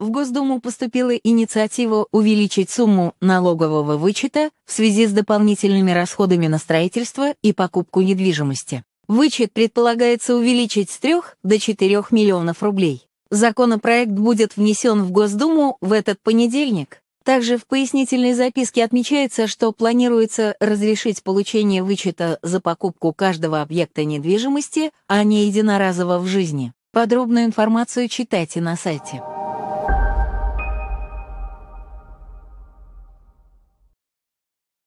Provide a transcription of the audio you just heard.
в Госдуму поступила инициатива увеличить сумму налогового вычета в связи с дополнительными расходами на строительство и покупку недвижимости. Вычет предполагается увеличить с 3 до 4 миллионов рублей. Законопроект будет внесен в Госдуму в этот понедельник. Также в пояснительной записке отмечается, что планируется разрешить получение вычета за покупку каждого объекта недвижимости, а не единоразово в жизни. Подробную информацию читайте на сайте.